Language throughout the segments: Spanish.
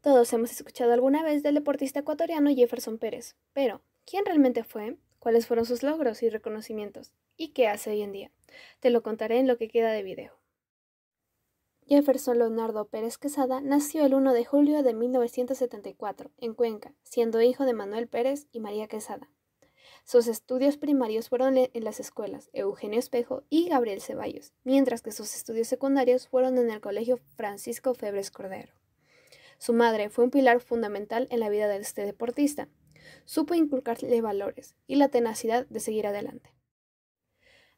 Todos hemos escuchado alguna vez del deportista ecuatoriano Jefferson Pérez, pero ¿quién realmente fue? ¿Cuáles fueron sus logros y reconocimientos? ¿Y qué hace hoy en día? Te lo contaré en lo que queda de video. Jefferson Leonardo Pérez Quesada nació el 1 de julio de 1974 en Cuenca, siendo hijo de Manuel Pérez y María Quesada. Sus estudios primarios fueron e-, en las escuelas Eugenio Espejo y Gabriel Ceballos, mientras que sus estudios secundarios fueron en el Colegio Francisco Febres Cordero. Su madre fue un pilar fundamental en la vida de este deportista. Supo inculcarle valores y la tenacidad de seguir adelante.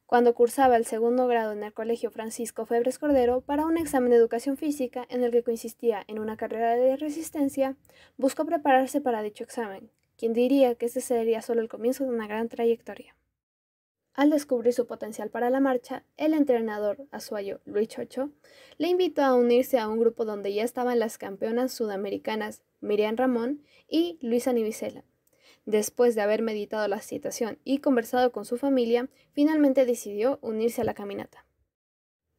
Cuando cursaba el segundo grado en el Colegio Francisco Febres Cordero para un examen de educación física en el que consistía en una carrera de resistencia, buscó prepararse para dicho examen, quien diría que este sería solo el comienzo de una gran trayectoria. Al descubrir su potencial para la marcha, el entrenador azuayo Luis Chocho le invitó a unirse a un grupo donde ya estaban las campeonas sudamericanas Miriam Ramón y Luisa Nivisela. Después de haber meditado la situación y conversado con su familia, finalmente decidió unirse a la caminata.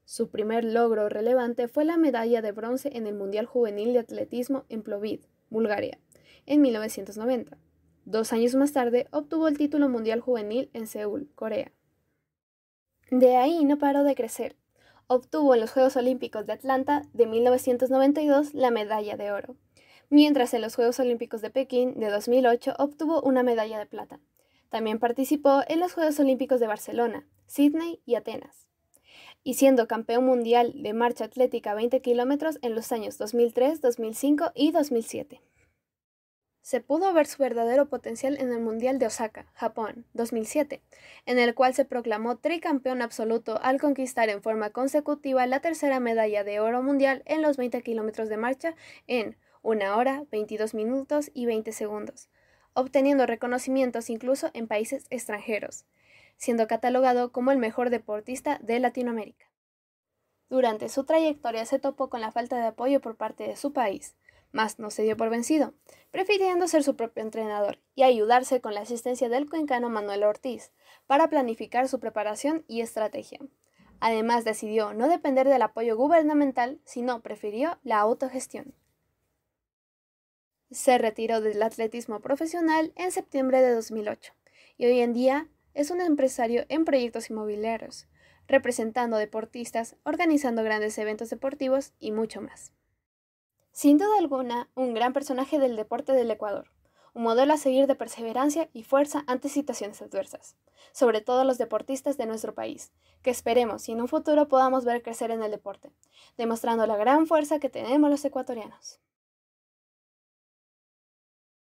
Su primer logro relevante fue la medalla de bronce en el Mundial Juvenil de Atletismo en Plovid, Bulgaria, en 1990. Dos años más tarde obtuvo el título mundial juvenil en Seúl, Corea. De ahí no paró de crecer. Obtuvo en los Juegos Olímpicos de Atlanta de 1992 la medalla de oro, mientras en los Juegos Olímpicos de Pekín de 2008 obtuvo una medalla de plata. También participó en los Juegos Olímpicos de Barcelona, Sydney y Atenas. Y siendo campeón mundial de marcha atlética 20 kilómetros en los años 2003, 2005 y 2007 se pudo ver su verdadero potencial en el Mundial de Osaka, Japón, 2007, en el cual se proclamó tricampeón absoluto al conquistar en forma consecutiva la tercera medalla de oro mundial en los 20 kilómetros de marcha en 1 hora, 22 minutos y 20 segundos, obteniendo reconocimientos incluso en países extranjeros, siendo catalogado como el mejor deportista de Latinoamérica. Durante su trayectoria se topó con la falta de apoyo por parte de su país, mas no se dio por vencido, prefiriendo ser su propio entrenador y ayudarse con la asistencia del cuencano Manuel Ortiz para planificar su preparación y estrategia. Además, decidió no depender del apoyo gubernamental, sino prefirió la autogestión. Se retiró del atletismo profesional en septiembre de 2008 y hoy en día es un empresario en proyectos inmobiliarios, representando deportistas, organizando grandes eventos deportivos y mucho más. Sin duda alguna, un gran personaje del deporte del Ecuador, un modelo a seguir de perseverancia y fuerza ante situaciones adversas, sobre todo los deportistas de nuestro país, que esperemos y en un futuro podamos ver crecer en el deporte, demostrando la gran fuerza que tenemos los ecuatorianos.